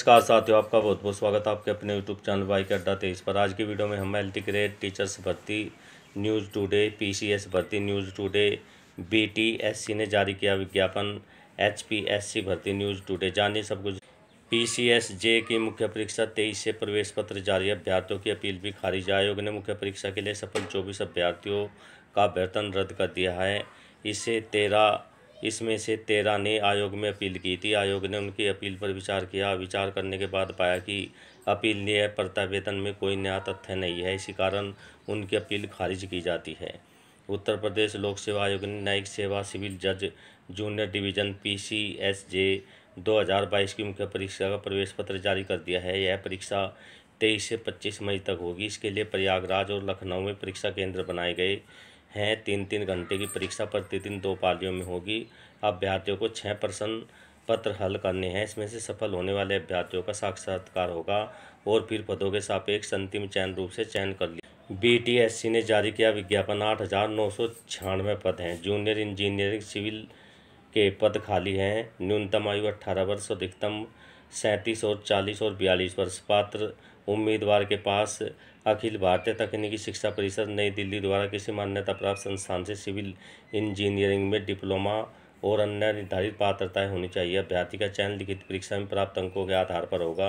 नमस्कार साथियों आपका बहुत बहुत स्वागत है आपके अपने यूट्यूब चैनल के अड्डा तेईस पर आज की वीडियो में हम एल्टी ग्रेड टीचर्स भर्ती न्यूज़ टुडे पीसीएस भर्ती न्यूज़ टुडे बीटीएससी ने जारी किया विज्ञापन एचपीएससी भर्ती न्यूज़ टुडे जानिए सब कुछ पीसीएस जे की मुख्य परीक्षा तेईस से प्रवेश पत्र जारी अभ्यर्थियों की अपील भी खारिज आयोग ने मुख्य परीक्षा के लिए सफल चौबीस अभ्यर्थियों का वेतन रद्द कर दिया है इसे तेरह इसमें से तेरह ने आयोग में अपील की थी आयोग ने उनकी अपील पर विचार किया विचार करने के बाद पाया कि अपील न्याय प्रत्यावेदन में कोई नया तथ्य नहीं है इसी कारण उनकी अपील खारिज की जाती है उत्तर प्रदेश लोक सेवा आयोग ने न्यायिक सेवा सिविल जज junior division P C S J दो हज़ार बाईस की मुख्य परीक्षा का प्रवेश पत्र जारी कर दिया है यह परीक्षा तेईस से पच्चीस मई तक होगी इसके लिए प्रयागराज और लखनऊ में परीक्षा केंद्र बनाए गए हैं तीन तीन घंटे की परीक्षा प्रतिदिन दो पालियों में होगी अभ्यर्थियों को छः प्रश्न पत्र हल करने हैं इसमें से सफल होने वाले अभ्यर्थियों का साक्षात्कार होगा और फिर पदों के सापेक्ष अंतिम चयन रूप से चयन कर लिया बी ने जारी किया विज्ञापन आठ हज़ार नौ सौ छियानवे पद हैं जूनियर इंजीनियरिंग सिविल के पद खाली हैं न्यूनतम आयु अट्ठारह वर्ष अधिकतम सैंतीस और चालीस और बयालीस वर्ष पात्र उम्मीदवार के पास अखिल भारतीय तकनीकी शिक्षा परिषद नई दिल्ली द्वारा किसी मान्यता प्राप्त संस्थान से सिविल इंजीनियरिंग में डिप्लोमा और अन्य निर्धारित पात्रताएं होनी चाहिए अभ्यर्थी का चयन लिखित परीक्षा में प्राप्त अंकों के आधार पर होगा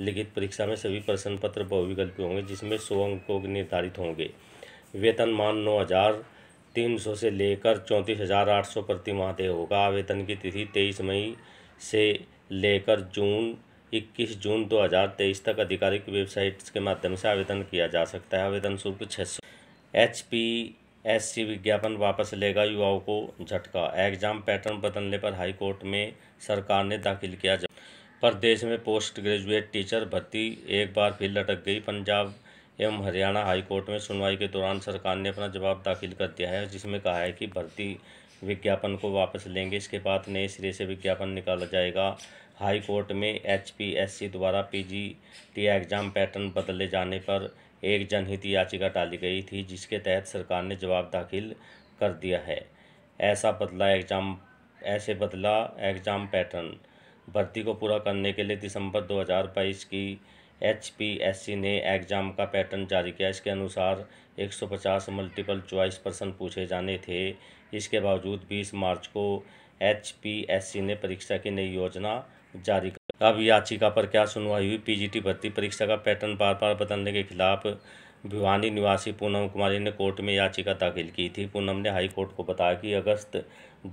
लिखित परीक्षा में सभी प्रश्न पत्र बहुविकल्पी होंगे जिसमें सौ अंकों निर्धारित होंगे वेतनमान नौ हज़ार तीन सौ से लेकर चौंतीस हज़ार आठ सौ प्रति माह होगा आवेदन की तिथि तेईस मई से लेकर जून इक्कीस जून दो हज़ार तेईस तक आधिकारिक वेबसाइट्स के माध्यम से आवेदन किया जा सकता है आवेदन शुल्क छः सौ एच पी एस सी विज्ञापन वापस लेगा युवाओं को झटका एग्जाम पैटर्न बदलने पर हाईकोर्ट में सरकार ने दाखिल किया प्रदेश में पोस्ट ग्रेजुएट टीचर भर्ती एक बार फिर लटक गई पंजाब एवं हरियाणा हाईकोर्ट में सुनवाई के दौरान सरकार ने अपना जवाब दाखिल कर दिया है जिसमें कहा है कि भर्ती विज्ञापन को वापस लेंगे इसके बाद नए सिरे से विज्ञापन निकाला जाएगा हाई कोर्ट में एचपीएससी द्वारा पीजीटी एग्ज़ाम पैटर्न बदले जाने पर एक जनहित याचिका डाली गई थी जिसके तहत सरकार ने जवाब दाखिल कर दिया है ऐसा बदला एग्ज़ाम ऐसे बदला एग्ज़ाम पैटर्न भर्ती को पूरा करने के लिए दिसंबर 2022 की एच ने एग्ज़ाम का पैटर्न जारी किया इसके अनुसार 150 मल्टीपल चॉइस प्रश्न पूछे जाने थे इसके बावजूद 20 मार्च को एच ने परीक्षा की नई योजना जारी कर अब याचिका पर क्या सुनवाई हुई पीजीटी भर्ती परीक्षा का पैटर्न बार बार बदलने के खिलाफ भिवानी निवासी पूनम कुमारी ने कोर्ट में याचिका दाखिल की थी पूनम ने हाई कोर्ट को बताया कि अगस्त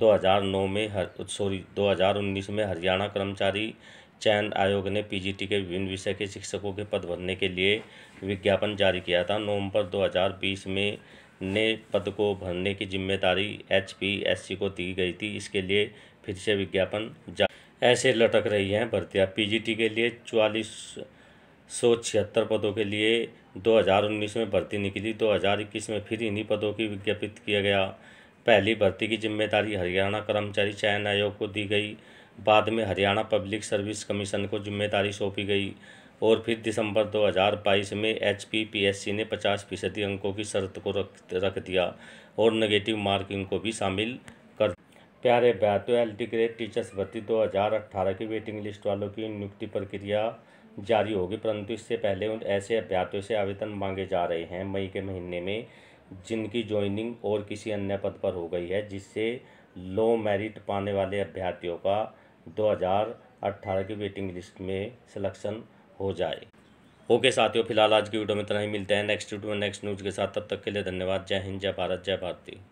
2009 में हर सॉरी 2019 में हरियाणा कर्मचारी चयन आयोग ने पीजीटी के विभिन्न विषय के शिक्षकों के पद भरने के लिए विज्ञापन जारी किया था नवंबर 2020 में ने पद को भरने की जिम्मेदारी एचपीएससी को दी गई थी इसके लिए फिर से विज्ञापन ऐसे लटक रही हैं भर्तियाँ पी के लिए चवालीस सौ छिहत्तर पदों के लिए 2019 में भर्ती निकली 2021 में फिर इन्हीं पदों की विज्ञापित किया गया पहली भर्ती की जिम्मेदारी हरियाणा कर्मचारी चयन आयोग को दी गई बाद में हरियाणा पब्लिक सर्विस कमीशन को जिम्मेदारी सौंपी गई और फिर दिसंबर 2022 में एच ने 50 फीसदी अंकों की शर्त को रख रख दिया और नेगेटिव मार्किंग को भी शामिल कर प्यारे बैतूल ग्रेड टीचर्स भर्ती दो हज़ार अट्ठारह की वेटिंग लिस्ट वालों की नियुक्ति प्रक्रिया जारी होगी परंतु इससे पहले उन ऐसे अभ्यर्थियों से आवेदन मांगे जा रहे हैं मई के महीने में जिनकी ज्वाइनिंग और किसी अन्य पद पर हो गई है जिससे लो मेरिट पाने वाले अभ्यर्थियों का 2018 की वेटिंग लिस्ट में सिलेक्शन हो जाए ओके साथियों फिलहाल आज की वीडियो में इतना ही मिलते हैं नेक्स्ट वीडियो में नेक्स्ट न्यूज़ के साथ तब तक के लिए धन्यवाद जय हिंद जय भारत जय भारती